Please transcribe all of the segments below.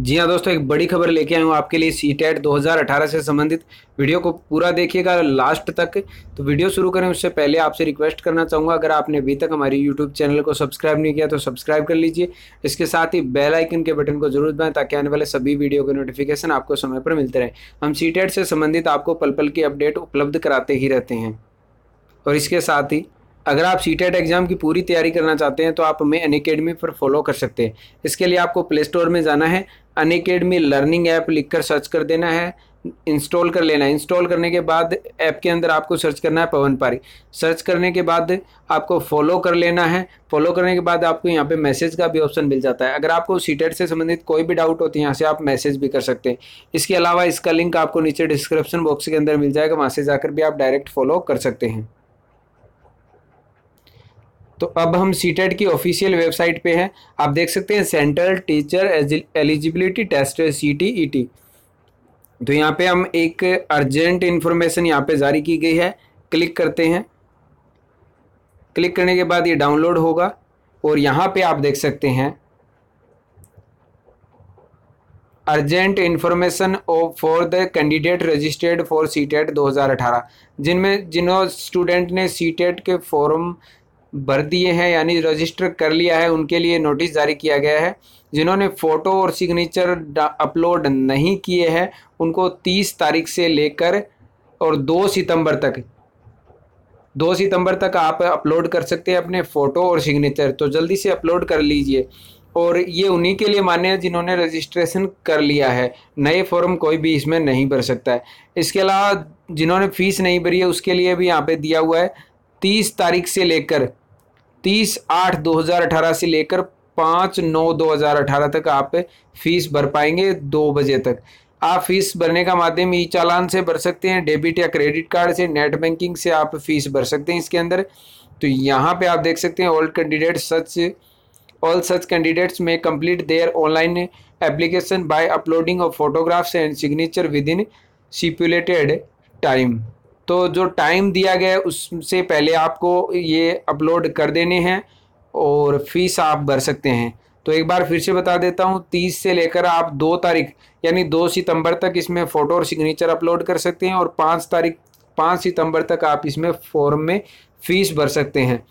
जी हाँ दोस्तों एक बड़ी खबर लेके आया हूँ आपके लिए सी टेट दो से संबंधित वीडियो को पूरा देखिएगा लास्ट तक तो वीडियो शुरू करें उससे पहले आपसे रिक्वेस्ट करना चाहूँगा अगर आपने अभी तक हमारे यूट्यूब चैनल को सब्सक्राइब नहीं किया तो सब्सक्राइब कर लीजिए इसके साथ ही बेल आइकन के बटन को जरूर दबाएं ताकि आने वाले सभी वीडियो के नोटिफिकेशन आपको समय पर मिलते रहे हम सी से संबंधित आपको पल पल की अपडेट उपलब्ध कराते ही रहते हैं और इसके साथ ही अगर आप सी टेट एग्ज़ाम की पूरी तैयारी करना चाहते हैं तो आप हमें अन अकेडमी पर फॉलो कर सकते हैं इसके लिए आपको प्ले स्टोर में जाना है अन अकेडमी लर्निंग ऐप लिखकर सर्च कर देना है इंस्टॉल कर लेना है इंस्टॉल करने के बाद ऐप के अंदर आपको सर्च करना है पवन पारी सर्च करने के बाद आपको फॉलो कर लेना है फॉलो करने के बाद आपको यहाँ पे मैसेज का भी ऑप्शन मिल जाता है अगर आपको सीटेट से संबंधित कोई भी डाउट हो तो यहाँ से आप मैसेज भी कर सकते हैं इसके अलावा इसका लिंक आपको नीचे डिस्क्रिप्शन बॉक्स के अंदर मिल जाएगा वहाँ से जाकर भी आप डायरेक्ट फॉलो कर सकते हैं तो अब हम सी टेट की ऑफिशियल वेबसाइट पे हैं आप देख सकते हैं central teacher eligibility test C T E T तो यहाँ पे हम एक अर्जेंट इन्फॉर्मेशन यहाँ पे जारी की गई है क्लिक करते हैं क्लिक करने के बाद ये डाउनलोड होगा और यहाँ पे आप देख सकते हैं urgent information of for the candidate registered for C TET दो जिनमें जिन्हों स्टूडेंट ने सी टेट के फॉर्म भर दिए हैं यानी रजिस्टर कर लिया है उनके लिए नोटिस जारी किया गया है जिन्होंने फ़ोटो और सिग्नेचर अपलोड नहीं किए हैं उनको 30 तारीख से लेकर और 2 सितंबर तक 2 सितंबर तक आप अपलोड कर सकते हैं अपने फ़ोटो और सिग्नेचर तो जल्दी से अपलोड कर लीजिए और ये उन्हीं के लिए मान्य है जिन्होंने रजिस्ट्रेशन कर लिया है नए फॉर्म कोई भी इसमें नहीं भर सकता है इसके अलावा जिन्होंने फ़ीस नहीं भरी है उसके लिए भी यहाँ पे दिया हुआ है तीस तारीख से लेकर तीस आठ दो हज़ार अठारह से लेकर पाँच नौ दो हज़ार अठारह तक आप फीस भर पाएंगे दो बजे तक आप फीस भरने का माध्यम ई चालान से भर सकते हैं डेबिट या क्रेडिट कार्ड से नेट बैंकिंग से आप फीस भर सकते हैं इसके अंदर तो यहाँ पे आप देख सकते हैं all candidate such all such candidates में complete their online application by uploading of photographs and signature within stipulated time तो जो टाइम दिया गया है उससे पहले आपको ये अपलोड कर देने हैं और फीस आप भर सकते हैं तो एक बार फिर से बता देता हूँ तीस से लेकर आप दो तारीख यानी दो सितंबर तक इसमें फ़ोटो और सिग्नेचर अपलोड कर सकते हैं और पाँच तारीख पाँच सितंबर तक आप इसमें फॉर्म में फ़ीस भर सकते हैं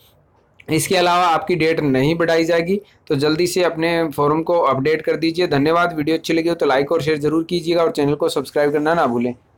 इसके अलावा आपकी डेट नहीं बढ़ाई जाएगी तो जल्दी से अपने फॉर्म को अपडेट कर दीजिए धन्यवाद वीडियो अच्छी लगी हो तो लाइक और शेयर ज़रूर कीजिएगा और चैनल को सब्सक्राइब करना ना भूलें